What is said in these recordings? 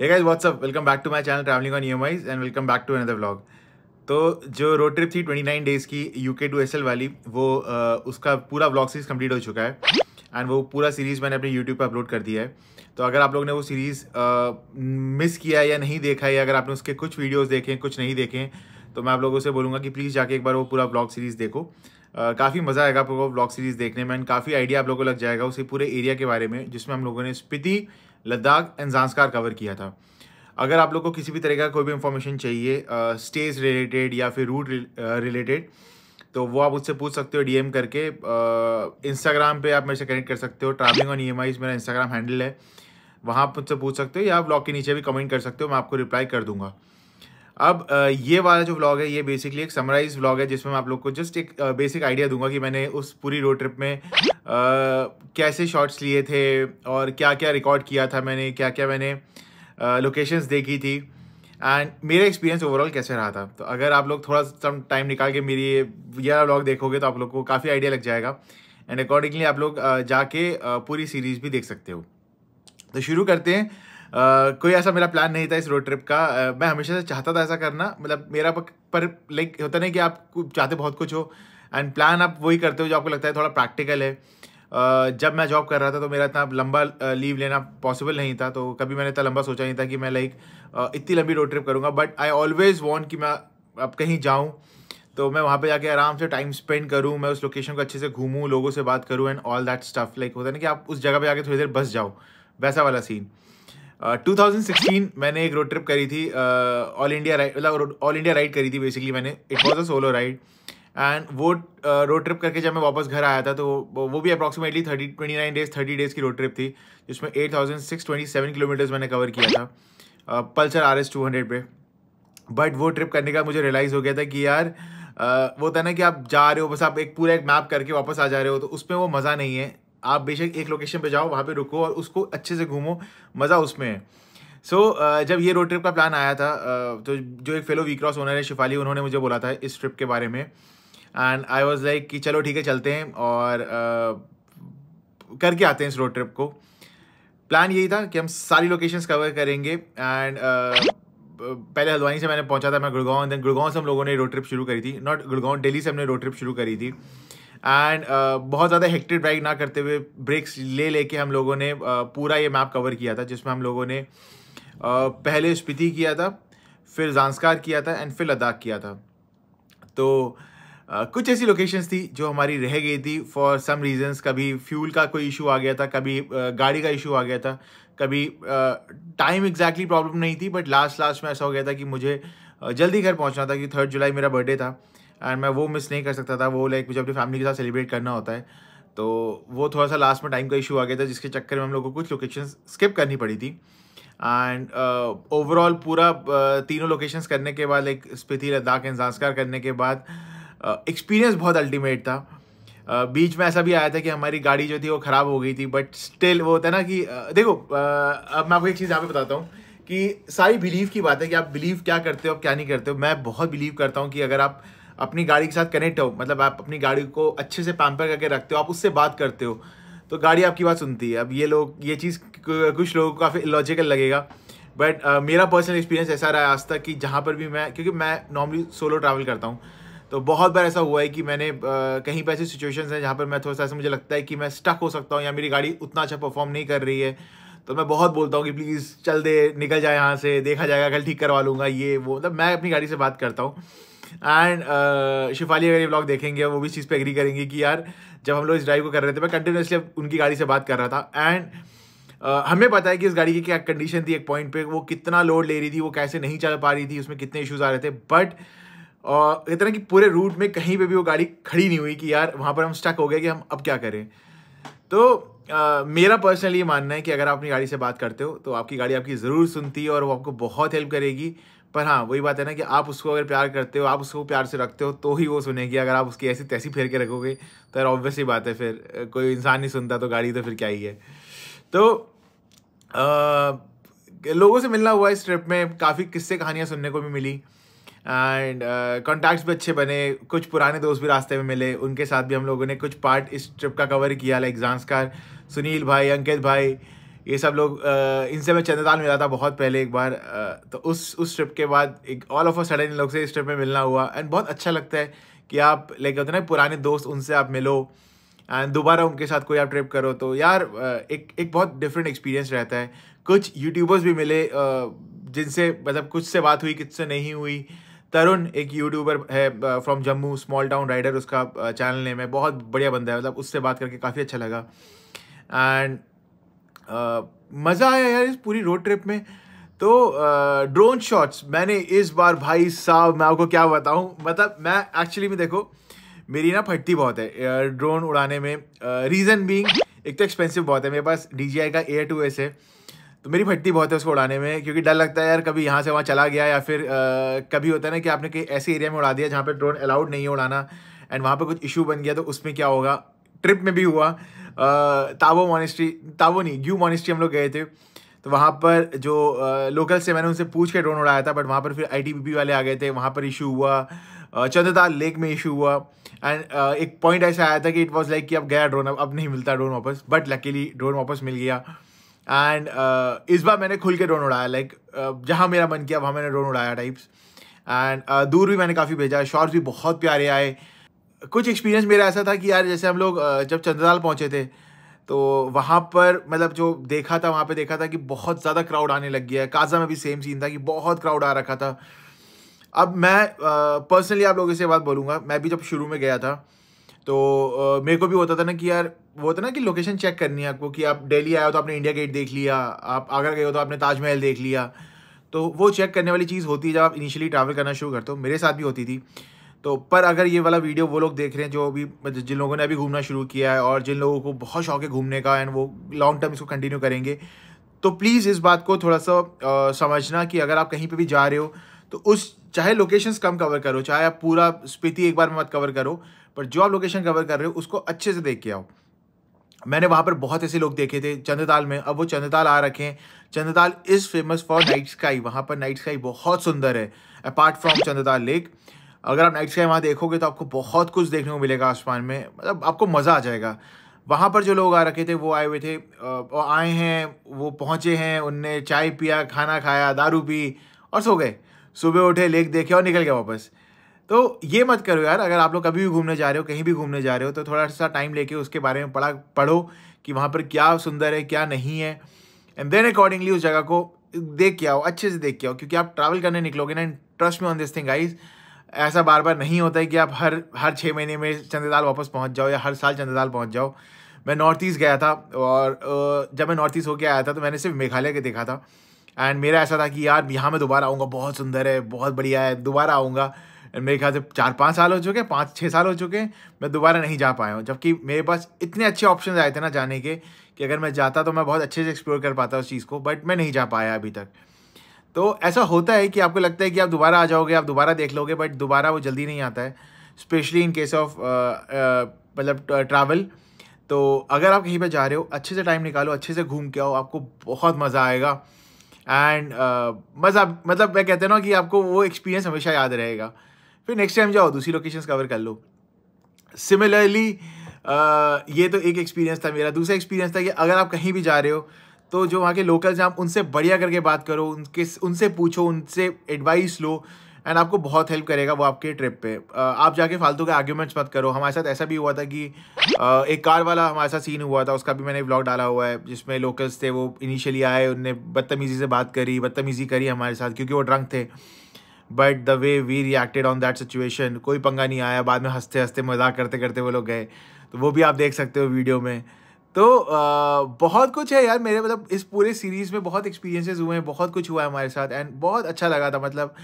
hey guys what's up welcome back to my channel traveling on EMIs and welcome back to another vlog तो जो road trip थी 29 days की UK to SL वाली वो आ, उसका पूरा ब्लॉग सीरीज़ कंप्लीट हो चुका है एंड वो पूरा सीरीज़ मैंने अपने यूट्यूब पर अपलोड कर दिया है तो अगर आप लोग ने वो सीरीज़ मिस किया है या नहीं देखा है या अगर आपने उसके कुछ वीडियोज़ देखे कुछ नहीं देखे तो मैं आप लोगों से बोलूँगा कि प्लीज़ जाके एक बार वो पूरा ब्लॉग सीरीज़ देखो काफ़ी मज़ा आएगा आप लोगों को ब्लॉग सीरीज़ देखने में एंड काफ़ी आइडिया आप लोगों को लग जाएगा उसी पूरे एरिया के बारे में जिसमें हम लोगों ने स्पिति लद्दाख एंड जानसकार कवर किया था अगर आप लोग को किसी भी तरह का कोई भी इंफॉर्मेशन चाहिए स्टेज रिलेटेड या फिर रूट रिलेटेड तो वो आप उससे पूछ सकते हो डीएम करके इंस्टाग्राम पे आप मेरे से कनेक्ट कर सकते हो ट्रैवलिंग ऑन ई मेरा इंस्टाग्राम हैंडल है वहाँ आप मुझसे पूछ सकते हो या आप ब्लॉग के नीचे भी कमेंट कर सकते हो मैं आपको रिप्लाई कर दूंगा अब ये वाला जो व्लॉग है ये बेसिकली एक समराइज व्लॉग है जिसमें मैं आप लोग को जस्ट एक बेसिक आइडिया दूंगा कि मैंने उस पूरी रोड ट्रिप में कैसे शॉट्स लिए थे और क्या क्या रिकॉर्ड किया था मैंने क्या क्या मैंने लोकेशंस देखी थी एंड मेरा एक्सपीरियंस ओवरऑल कैसे रहा था तो अगर आप लोग थोड़ा सम टाइम निकाल के मेरी ये व्लॉग देखोगे तो आप लोग को काफ़ी आइडिया लग जाएगा एंड अकॉर्डिंगली आप लोग जाके पूरी सीरीज़ भी देख सकते हो तो शुरू करते हैं कोई ऐसा मेरा प्लान नहीं था इस रोड ट्रिप का uh, मैं हमेशा से चाहता था ऐसा करना मतलब मेरा पर लाइक होता नहीं कि आप चाहते बहुत कुछ हो एंड प्लान आप वही करते हो जो आपको लगता है थोड़ा प्रैक्टिकल है uh, जब मैं जॉब कर रहा था तो मेरा इतना लंबा लीव लेना पॉसिबल नहीं था तो कभी मैंने इतना लंबा सोचा नहीं था कि मैं लाइक इतनी लंबी रोड ट्रिप करूँगा बट आई ऑलवेज़ वॉन्ट कि मैं अब कहीं जाऊँ तो मैं वहाँ पे जाके आराम से टाइम स्पेंड करूँ मैं उस लोकेशन को अच्छे से घूमूँ लोगों से बात करूँ and all that stuff like होता है ना कि आप उस जगह पे जाके थोड़ी देर बस जाओ वैसा वाला सीन थाउजेंड uh, 2016 मैंने एक रोड ट्रिप करी थी ऑल इंडिया राइड मतलब ऑल इंडिया राइड करी थी बेसिकली मैंने it was a solo ride and वो रोड uh, ट्रिप करके जब मैं वापस घर आया था तो वो भी approximately thirty twenty nine days thirty days की रोड ट्रिप थी जिसमें eight thousand six twenty seven kilometres मैंने कवर किया था uh, Pulsar R S two hundred पे बट वो ट्रिप करने का मुझे रियलाइज़ हो गया था कि यार आ, वो था ना कि आप जा रहे हो बस आप एक पूरा एक मैप करके वापस आ जा रहे हो तो उसमें वो मज़ा नहीं है आप बेशक एक लोकेशन पे जाओ वहाँ पे रुको और उसको अच्छे से घूमो मज़ा उसमें है सो so, uh, जब ये रोड ट्रिप का प्लान आया था uh, तो जो एक फेलो वी क्रॉस ओनर है शिफाली उन्होंने मुझे बोला था इस ट्रिप के बारे में एंड आई वॉज लाइक कि चलो ठीक है चलते हैं और uh, करके आते हैं इस रोड ट्रिप को प्लान यही था कि हम सारी लोकेशंस कवर करेंगे एंड पहले हल्द्वानी से मैंने पहुंचा था मैं गुड़गांव देन गुड़गांव से हम लोगों ने रोड ट्रिप शुरू करी थी नॉट गुड़गांव दिल्ली से हमने रोड ट्रिप शुरू करी थी एंड uh, बहुत ज़्यादा हेक्टेड ड्राइव ना करते हुए ब्रेक्स ले लेके हम लोगों ने uh, पूरा ये मैप कवर किया था जिसमें हम लोगों ने uh, पहले स्पीति किया था फिर जानस्कार किया था एंड फिर लद्दाख किया था तो Uh, कुछ ऐसी लोकेशंस थी जो हमारी रह गई थी फॉर सम रीजंस कभी फ्यूल का कोई इशू आ गया था कभी uh, गाड़ी का इशू आ गया था कभी टाइम एग्जैक्टली प्रॉब्लम नहीं थी बट लास्ट लास्ट में ऐसा हो गया था कि मुझे uh, जल्दी घर पहुंचना था कि थर्ड जुलाई मेरा बर्थडे था एंड मैं वो मिस नहीं कर सकता था वो लाइक मुझे अपनी फैमिली के साथ सेलिब्रेट करना होता है तो वो थोड़ा सा लास्ट में टाइम का इशू आ गया था जिसके चक्कर में हम लोग को कुछ लोकेशन स्किप करनी पड़ी थी एंड ओवरऑल uh, पूरा uh, तीनों लोकेशंस करने के बाद एक स्पिति लद्दाख एंड जानसकार करने के बाद एक्सपीरियंस uh, बहुत अल्टीमेट था uh, बीच में ऐसा भी आया था कि हमारी गाड़ी जो थी वो ख़राब हो गई थी बट स्टिल वो होता है ना कि uh, देखो uh, अब मैं आपको एक चीज़ यहाँ पे बताता हूँ कि सारी बिलीव की बात है कि आप बिलीव क्या करते हो आप क्या नहीं करते हो मैं बहुत बिलीव करता हूँ कि अगर आप uh, अपनी गाड़ी के साथ कनेक्ट हो मतलब आप अपनी गाड़ी को अच्छे से पैम्पर करके रखते हो आप उससे बात करते हो तो गाड़ी आपकी बात सुनती है अब ये लोग ये चीज़ कुछ लोगों को काफ़ी लॉजिकल लगेगा बट uh, मेरा पर्सनल एक्सपीरियंस ऐसा रहा है आज तक कि जहाँ पर भी मैं क्योंकि मैं नॉर्मली सोलो ट्रैवल करता हूँ तो बहुत बार ऐसा हुआ है कि मैंने uh, कहीं पर ऐसी सिचुएशन हैं जहाँ पर मैं थोड़ा सा ऐसा मुझे लगता है कि मैं स्टक हो सकता हूँ या मेरी गाड़ी उतना अच्छा परफॉर्म नहीं कर रही है तो मैं बहुत बोलता हूँ कि प्लीज़ चल दे निकल जाए यहाँ से देखा जाएगा कल ठीक करवा लूँगा ये वो मतलब मैं अपनी गाड़ी से बात करता हूँ एंड शिफाली uh, अगर ये ब्लॉग देखेंगे वो भी इस चीज़ पे एग्री करेंगे कि यार जब हम लोग इस ड्राइव को कर रहे थे मैं कंटिन्यूसली उनकी गाड़ी से बात कर रहा था एंड Uh, हमें पता है कि इस गाड़ी की क्या कंडीशन थी एक पॉइंट पे वो कितना लोड ले रही थी वो कैसे नहीं चल पा रही थी उसमें कितने इश्यूज आ रहे थे बट uh, इतना कि पूरे रूट में कहीं पे भी वो गाड़ी खड़ी नहीं हुई कि यार वहाँ पर हम स्टक हो गए कि हम अब क्या करें तो uh, मेरा पर्सनली ये मानना है कि अगर आप अपनी गाड़ी से बात करते हो तो आपकी गाड़ी आपकी ज़रूर सुनती है और वो आपको बहुत हेल्प करेगी पर हाँ वही बात है ना कि आप उसको अगर प्यार करते हो आप उसको प्यार से रखते हो तो ही वो सुनेगी अगर आप उसकी ऐसी तैसी फेर के रखोगे तो यार ऑब्वियसली बात है फिर कोई इंसान नहीं सुनता तो गाड़ी तो फिर क्या ही है तो आ, लोगों से मिलना हुआ इस ट्रिप में काफ़ी किस्से कहानियाँ सुनने को भी मिली एंड कॉन्टैक्ट्स uh, भी अच्छे बने कुछ पुराने दोस्त भी रास्ते में मिले उनके साथ भी हम लोगों ने कुछ पार्ट इस ट्रिप का कवर किया लाइक जानसकार सुनील भाई अंकित भाई ये सब लोग इनसे मैं चंद्रताल मिला था बहुत पहले एक बार तो उस उस ट्रिप के बाद एक ऑल ऑफ अ सडन इन लोग से इस ट्रिप में मिलना हुआ एंड बहुत अच्छा लगता है कि आप लाइक होते ना पुराने दोस्त उनसे आप मिलो एंड दोबारा उनके साथ कोई आप ट्रिप करो तो यार एक एक बहुत डिफरेंट एक्सपीरियंस रहता है कुछ यूट्यूबर्स भी मिले जिनसे मतलब कुछ से बात हुई कुछ से नहीं हुई तरुण एक यूट्यूबर है from Jammu small town rider उसका चैनल नेम है बहुत बढ़िया बंदा है मतलब उससे बात करके काफ़ी अच्छा लगा एंड मज़ा आया यार इस पूरी रोड ट्रिप में तो ड्रोन शॉट्स मैंने इस बार भाई साहब मैं आपको क्या बताऊँ मतलब मैं एक्चुअली में देखो मेरी ना फटती बहुत है ड्रोन उड़ाने में रीज़न बीइंग एक तो एक्सपेंसिव बहुत है मेरे पास डी का एयर टू एस है तो मेरी फटती बहुत है उसको उड़ाने में क्योंकि डर लगता है यार कभी यहाँ से वहाँ चला गया या फिर आ, कभी होता है ना कि आपने कहीं ऐसे एरिया में उड़ा दिया जहाँ पर ड्रोन अलाउड नहीं है उड़ाना एंड वहाँ पर कुछ इशू बन गया तो उसमें क्या होगा ट्रिप में भी हुआ ताबो मॉनिस्ट्री ताबो नहीं ग्यू मॉनिस्ट्री हम लोग गए थे तो वहाँ पर जो लोकल से मैंने उनसे पूछ के ड्रोन उड़ाया था बट वहाँ पर फिर आई वाले आ गए थे वहाँ पर इशू हुआ चंद्रताल लेक में इशू हुआ एंड एक पॉइंट ऐसा आया था कि इट वॉज लाइक कि अब गया ड्रोन अब अब नहीं मिलता ड्रोन वापस बट लकीली ड्रोन वापस मिल गया एंड uh, इस बार मैंने खुल के ड्रोन उड़ाया लाइक like, uh, जहाँ मेरा मन किया वहाँ मैंने ड्रोन उड़ाया टाइप्स एंड uh, दूर भी मैंने काफ़ी भेजा शॉर्ट्स भी बहुत प्यारे आए कुछ एक्सपीरियंस मेरा ऐसा था कि यार जैसे हम लोग जब चंद्रताल पहुँचे थे तो वहाँ पर मतलब जो देखा था वहाँ पे देखा था कि बहुत ज़्यादा क्राउड आने लग गया है काजा में भी सेम सीन था कि बहुत क्राउड आ रखा था अब मैं पर्सनली आप लोगों से बात बोलूँगा मैं भी जब शुरू में गया था तो मेरे को भी होता था ना कि यार वो होता ना कि लोकेशन चेक करनी है आपको कि आप डेली आए हो तो आपने इंडिया गेट देख लिया आप आगरा गए हो तो आपने ताजमहल देख लिया तो वो चेक करने वाली चीज़ होती है जब आप इनिशियली ट्रैवल करना शुरू करते हो मेरे साथ भी होती थी तो पर अगर ये वाला वीडियो वो लोग देख रहे हैं जो अभी जिन लोगों ने अभी घूमना शुरू किया है और जिन लोगों को बहुत शौक है घूमने का एंड वो लॉन्ग टर्म इसको कंटिन्यू करेंगे तो प्लीज़ इस बात को थोड़ा सा आ, समझना कि अगर आप कहीं पे भी जा रहे हो तो उस चाहे लोकेशंस कम कवर करो चाहे आप पूरा स्पीति एक बार में मत कवर करो पर जो आप लोकेशन कवर कर रहे हो उसको अच्छे से देख के आओ मैंने वहाँ पर बहुत ऐसे लोग देखे थे चंद्रताल में अब वो चंद्रताल आ रखे हैं Chandratal is famous for night sky वहाँ पर नाइट स्काई बहुत सुंदर है अपार्ट फ्रॉम चंद्रताल लेक अगर आप नाइट स्काई वहाँ देखोगे तो आपको बहुत कुछ देखने को मिलेगा आसमान में मतलब आपको मज़ा आ जाएगा वहाँ पर जो लोग आ रखे थे वो आए हुए थे आए हैं वो पहुँचे हैं उनने चाय पिया खाना खाया दारू पी और सो गए सुबह उठे लेक देखे और निकल गए वापस तो ये मत करो यार अगर आप लोग कभी भी घूमने जा रहे हो कहीं भी घूमने जा रहे हो तो थोड़ा सा टाइम लेके उसके बारे में पढ़ा पढ़ो कि वहाँ पर क्या सुंदर है क्या नहीं है एंड देन अकॉर्डिंगली उस जगह को देख के आओ अच्छे से देख के आओ क्योंकि आप ट्रैवल करने निकलोगे ना ट्रस्ट में ऑन दिस थिंग गाइज़ ऐसा बार बार नहीं होता है कि आप हर हर छः महीने में चंद्रदाल वापस पहुंच जाओ या हर साल चंद्रदाल पहुंच जाओ मैं नॉर्थ ईस्ट गया था और जब मैं नॉर्थ ईस्ट होकर आया था तो मैंने सिर्फ मेघालय के देखा था एंड मेरा ऐसा था कि यार यहाँ मैं दोबारा आऊँगा बहुत सुंदर है बहुत बढ़िया है दोबारा आऊँगा मेरे ख्याल से चार पाँच साल हो चुके हैं पाँच छः साल हो चुके हैं मैं दोबारा नहीं जा पाया हूँ जबकि मेरे पास इतने अच्छे ऑप्शन आए थे ना जाने के कि अगर मैं जाता तो मैं बहुत अच्छे से एक्सप्लोर कर पाता उस चीज़ को बट मैं नहीं जा पाया अभी तक तो ऐसा होता है कि आपको लगता है कि आप दोबारा आ जाओगे आप दोबारा देख लोगे बट दोबारा वो जल्दी नहीं आता है स्पेशली इन केस ऑफ मतलब ट्रैवल uh, तो अगर आप कहीं पर जा रहे हो अच्छे से टाइम निकालो अच्छे से घूम के आओ आपको बहुत मज़ा आएगा एंड uh, मज़ा मतलब मैं कहते ना कि आपको वो एक्सपीरियंस हमेशा याद रहेगा फिर नेक्स्ट टाइम जाओ दूसरी लोकेशन कवर कर लो सिमिलरली uh, ये तो एक एक्सपीरियंस था मेरा दूसरा एक्सपीरियंस था कि अगर आप कहीं भी जा रहे हो तो जो वहाँ के लोकल्स हैं आप उनसे बढ़िया करके बात करो उनके उनसे पूछो उनसे एडवाइस लो एंड आपको बहुत हेल्प करेगा वो आपके ट्रिप पे आप जाके फालतू के आर्ग्यूमेंट्स मत करो हमारे साथ ऐसा भी हुआ था कि एक कार वाला हमारे साथ सीन हुआ था उसका भी मैंने ब्लॉग डाला हुआ है जिसमें लोकल्स थे वो इनिशियली आए उनने बदतमीज़ी से बात करी बदतमीज़ी करी हमारे साथ क्योंकि वो ड्रंक थे but the way we reacted on that situation कोई पंगा नहीं आया बाद में हंसते हंसते मजाक करते करते वो लोग गए तो वो भी आप देख सकते हो वीडियो में तो आ, बहुत कुछ है यार मेरे मतलब इस पूरे सीरीज़ में बहुत एक्सपीरियंसेस हुए हैं बहुत कुछ हुआ है हमारे साथ एंड बहुत अच्छा लगा था मतलब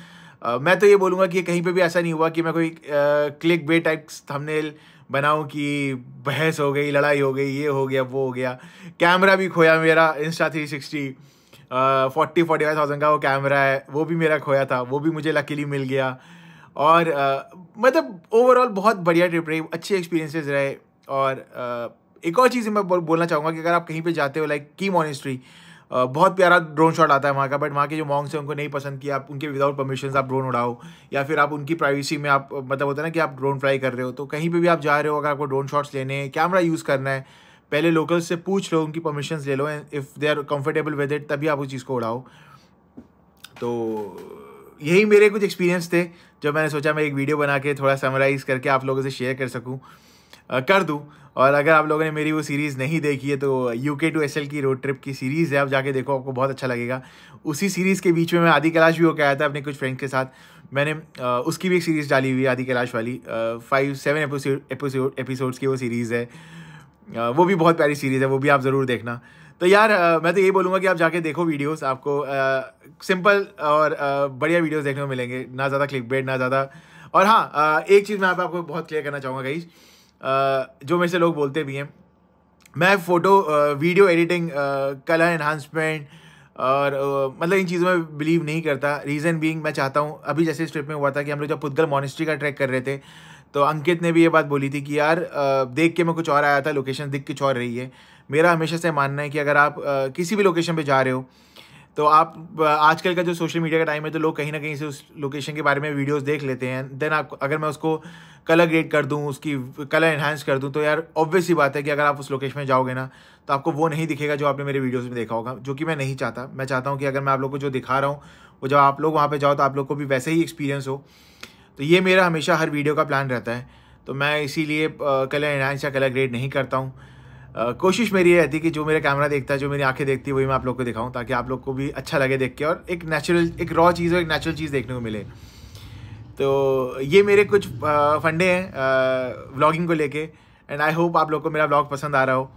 आ, मैं तो ये बोलूँगा कि कहीं पे भी ऐसा नहीं हुआ कि मैं कोई आ, क्लिक बे टाइप थंबनेल बनाऊँ कि बहस हो गई लड़ाई हो गई ये हो गया वो हो गया कैमरा भी खोया मेरा Insta three sixty forty forty five thousand का वो कैमरा है वो भी मेरा खोया था वो भी मुझे लकीली मिल गया और uh, मतलब ओवरऑल बहुत बढ़िया ट्रिप रही अच्छे एक्सपीरियंसेस रहे और एक और चीज़ मैं बोलना चाहूँगा कि अगर आप कहीं पर जाते हो लाइक की मॉनिस्ट्री बहुत प्यारा ड्रोन शॉट आता है वहाँ का बट वहाँ के जो मॉन्ग्स हैं उनको नहीं पसंद कि आप उनके विदाउट परमिशन आप ड्रोन उड़ाओ या फिर आप उनकी प्राइवेसी में आप मतलब होता है ना कि आप ड्रोन फ्लाई कर रहे हो तो कहीं पर भी आप जा रहे हो अगर आपको ड्रोन शॉट्स लेने हैं कैमरा यूज़ करना है पहले लोकल्स से पूछ लो उनकी परमिशन ले लो if they are comfortable with it तभी आप उस चीज़ को उड़ाओ तो यही मेरे कुछ एक्सपीरियंस थे जब मैंने सोचा मैं एक वीडियो बना के थोड़ा समराइज़ करके आप लोगों से शेयर कर सकूँ कर दूँ और अगर आप लोगों ने मेरी वो सीरीज़ नहीं देखी है तो यू के टू एस की रोड ट्रिप की सीरीज़ है आप जाके देखो आपको बहुत अच्छा लगेगा उसी सीरीज़ के बीच में मैं आदि कैलाश भी होकर आया था अपने कुछ फ्रेंड के साथ मैंने उसकी भी एक सीरीज़ डाली हुई है आदि कैलाश वाली फाइव सेवन एपिसोड एपिसोड्स की वो सीरीज़ है वो भी बहुत प्यारी सीरीज़ है वो भी आप ज़रूर देखना तो यार मैं तो यही बोलूँगा कि आप जाके देखो वीडियोस आपको सिंपल और बढ़िया वीडियोस देखने को मिलेंगे ना ज़्यादा क्लिक बेड ना ज़्यादा और हाँ एक चीज़ मैं आप आपको बहुत क्लियर करना चाहूँगा गाइज़ जो मेरे से लोग बोलते भी हैं मैं photo video editing colour enhancement और मतलब इन चीज़ों में बिलीव नहीं करता रीज़न बीइंग मैं चाहता हूँ अभी जैसे इस ट्रिप में हुआ था कि हम लोग जब पुतगल मॉनिस्ट्री का ट्रैक कर रहे थे तो अंकित ने भी ये बात बोली थी कि यार देख के मैं कुछ और आया था लोकेशन दिख कुछ और रही है मेरा हमेशा से मानना है कि अगर आप किसी भी लोकेशन पर जा रहे हो तो आप आजकल का जो सोशल मीडिया का टाइम है तो लोग कहीं ना कहीं से उस लोकेशन के बारे में वीडियोस देख लेते हैं देन आप अगर मैं उसको कलर ग्रेड कर दूं उसकी कलर इन्हांस कर दूं तो यार ऑब्वियस ही बात है कि अगर आप उस लोकेशन में जाओगे ना तो आपको वो नहीं दिखेगा जो आपने मेरे वीडियोज़ में देखा होगा जो कि मैं नहीं चाहता मैं चाहता हूँ कि अगर मैं आप लोग को जो दिखा रहा हूँ वो जब आप लोग वहाँ पर जाओ तो आप लोग को भी वैसे ही एक्सपीरियंस हो तो ये मेरा हमेशा हर वीडियो का प्लान रहता है तो मैं इसीलिए कलर इन्हांस या कलर ग्रेड नहीं करता हूँ कोशिश मेरी रहती है कि जो मेरा कैमरा देखता है जो मेरी आंखें देखती है वही मैं आप लोग को दिखाऊं ताकि आप लोग को भी अच्छा लगे देख के और एक नेचुरल एक रॉ चीज़ और एक नेचुरल चीज़ देखने को मिले तो ये मेरे कुछ फंडे हैं व्लॉगिंग को लेके एंड आई होप आप लोग को मेरा ब्लॉग पसंद आ रहा हो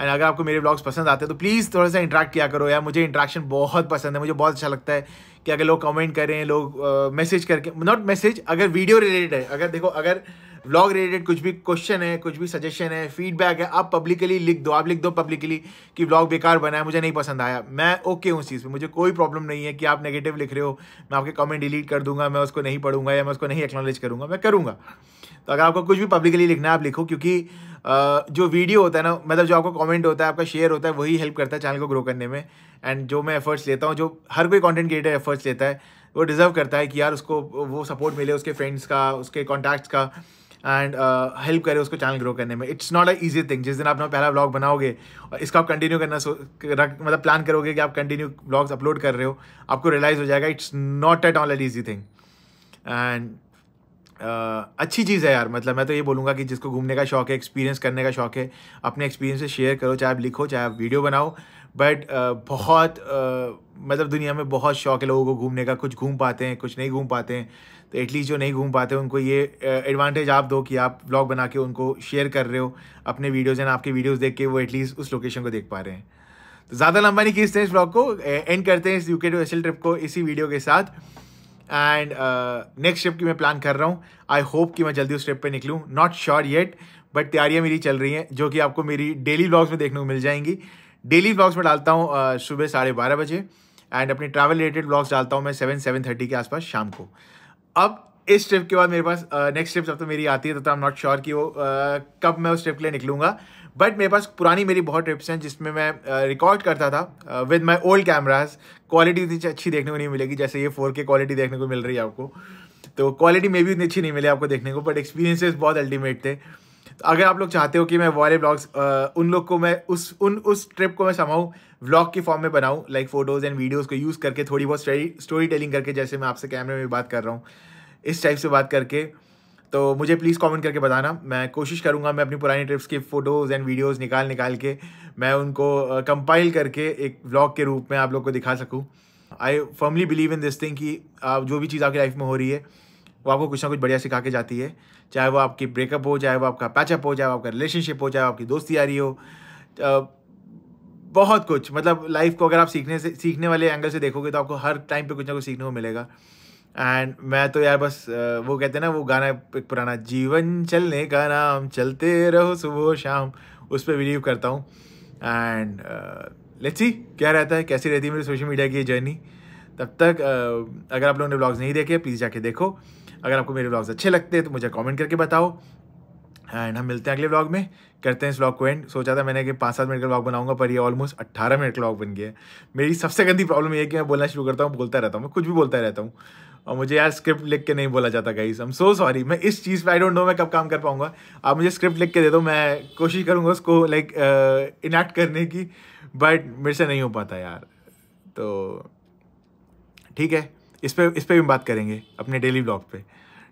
एंड अगर आपको मेरे ब्लॉग्स पसंद आते हैं तो प्लीज़ थोड़ा सा इंटरेक्ट किया करो यार मुझे इंट्रैक्शन बहुत पसंद है मुझे बहुत अच्छा लगता है कि अगर लोग कमेंट करें लोग मैसेज करके नॉट मैसेज अगर वीडियो रिलेटेड है अगर देखो अगर uh, ब्लॉग रिलेटेड कुछ भी क्वेश्चन है कुछ भी सजेशन है फीडबैक है आप पब्लिकली लिख दो आप लिख दो पब्लिकली कि ब्लॉग बेकार बना है मुझे नहीं पसंद आया मैं ओके हूँ उस चीज़ में मुझे कोई प्रॉब्लम नहीं है कि आप नेगेटिव लिख रहे हो मैं आपके कमेंट डिलीट कर दूंगा मैं उसको नहीं पढ़ूंगा या मैं उसको नहीं एक्नोलेज करूंगा मैं करूँगा तो अगर आपको कुछ भी पब्लिकली लिखना है आप लिखो क्योंकि जो वीडियो होता है ना मतलब जो आपका कमेंट होता है आपका शेयर होता है वही हेल्प करता है चैनल को ग्रो करने में एंड जो मैं एफर्ट्स लेता हूँ जो हर कोई कंटेंट क्रिएटर एफर्ट्स लेता है वो डिज़र्व करता है कि यार उसको वो सपोर्ट मिले उसके फ्रेंड्स का उसके कॉन्टैक्ट्स का एंड हेल्प करे उसको चैनल ग्रो करने में it's not a easy thing जिस दिन अपना पहला ब्लॉग बनाओगे और इसका आप कंटिन्यू करना मतलब प्लान करोगे कि आप कंटिन्यू ब्लॉग्स अपलोड कर रहे हो आपको रियलाइज़ हो जाएगा it's not at all at easy thing and अच्छी चीज़ है यार मतलब मैं तो ये बोलूँगा कि जिसको घूमने का शौक है एक्सपीरियंस करने का शौक है अपने एक्सपीरियंस से शेयर करो चाहे आप लिखो चाहे आप वीडियो बनाओ बट uh, बहुत मतलब दुनिया में बहुत शौक है लोगों को घूमने का कुछ घूम पाते हैं कुछ नहीं घूम पाते हैं तो एटलीस्ट जो नहीं घूम पाते उनको ये एडवांटेज uh, आप दो कि आप ब्लॉग बना के उनको शेयर कर रहे हो अपने वीडियोज़ एंड आपके वीडियोज़ देख के वो एटलीस्ट उस लोकेशन को देख पा रहे हैं तो ज़्यादा लंबा नहीं खींचते हैं इस ब्लॉग को एंड करते हैं इस यूके टू एसल ट्रिप को इसी वीडियो के साथ एंड नेक्स्ट ट्रिप की मैं प्लान कर रहा हूँ आई होप कि मैं जल्दी उस ट्रिप पर निकलूँ नॉट श्योर येट बट तैयारियाँ मेरी चल रही हैं जो कि आपको मेरी डेली ब्लॉग्स में देखने को मिल जाएंगी डेली ब्लॉग्स में डालता हूँ सुबह साढ़े बारह बजे एंड अपने ट्रैवल रिलेटेड ब्लॉग्स डालता हूँ मैं सेवन सेवन थर्टी के आसपास शाम को अब इस ट्रिप के बाद मेरे पास नेक्स्ट ट्रिप जब तो मेरी आती है तो आई एम नॉट श्योर कि वो कब मैं उस ट्रिप के लिए निकलूँगा बट मेरे पास पुरानी मेरी बहुत ट्रिप्स हैं जिसमें मैं रिकॉर्ड करता था with my old cameras quality उतनी अच्छी देखने को नहीं मिलेगी जैसे ये फोर के क्वालिटी देखने को मिल रही है आपको तो क्वालिटी में भी उतनी अच्छी नहीं मिली आपको देखने को बट एक्सपीरियंसेस बहुत अल्टीमेट थे अगर आप लोग चाहते हो कि मैं वाले ब्लॉग्स उन लोग को मैं उस उन उस ट्रिप को मैं समाऊँ व्लॉग के फॉर्म में बनाऊँ लाइक फोटोज़ एंड वीडियोज़ को यूज़ करके थोड़ी बहुत स्टोरी टेलिंग करके जैसे मैं आपसे कैमरे में बात कर रहा हूँ इस टाइप से बात करके तो मुझे प्लीज़ कॉमेंट करके बताना मैं कोशिश करूँगा मैं अपनी पुरानी ट्रिप्स की फ़ोटोज़ एंड वीडियोज़ निकाल निकाल के मैं उनको कंपाइल करके एक व्लॉग के रूप में आप लोग को दिखा सकूँ I firmly believe in this thing कि आप जो भी चीज़ आपकी लाइफ में हो रही है वो आपको कुछ ना कुछ बढ़िया सिखा के जाती है चाहे वो आपकी ब्रेकअप हो चाहे वो आपका पैचअप हो चाहे आपका रिलेशनशिप हो चाहे आपकी दोस्ती यारी हो बहुत कुछ मतलब लाइफ को अगर आप सीखने से सीखने वाले एंगल से देखोगे तो आपको हर टाइम पे कुछ ना कुछ सीखने को मिलेगा एंड मैं तो यार बस वो कहते हैं ना वो गाना एक पुराना जीवन चलने का नाम चलते रहो सुबह शाम उस पर बिलीव करता हूँ एंड लेट्स सी क्या रहता है कैसी रहती है मेरी सोशल मीडिया की ये जर्नी तब तक uh, अगर आप लोगों ने ब्लॉग्स नहीं देखे प्लीज़ जाके देखो अगर आपको मेरे ब्लॉग्स अच्छे लगते हैं तो मुझे कॉमेंट करके बताओ एंड हम मिलते हैं अगले ब्लॉग में करते हैं इस ब्लॉग को एंड सोचा था मैंने कि पाँच सात मिनट का ब्लॉग बनाऊंगा पर ये ऑलमोस्ट अट्ठारह मिनट का ब्लॉग बन गया मेरी सबसे गंदी प्रॉब्लम ये है कि मैं बोलना शुरू करता हूँ बोलता रहता हूँ मैं कुछ भी बोलता रहता हूँ और मुझे यार स्क्रिप्ट लिख के नहीं बोला जाता guys I am so sorry मैं इस चीज़ पे आई डोंट नो मैं कब काम कर पाऊंगा आप मुझे स्क्रिप्ट लिख के दे दो मैं कोशिश करूंगा उसको लाइक इनैक्ट करने की बट मेरे से नहीं हो पाता यार तो ठीक है इस पर इस पर भी हम बात करेंगे अपने डेली ब्लॉग पे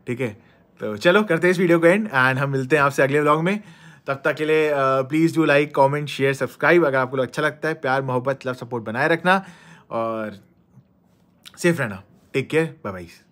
ठीक है तो चलो करते हैं इस वीडियो को एंड एंड हम मिलते हैं आपसे अगले ब्लॉग में तब तक के लिए please do like comment share subscribe अगर आपको अच्छा लगता है प्यार मोहब्बत लव सपोर्ट बनाए रखना और सेफ रहना टेक केयर बाय बाई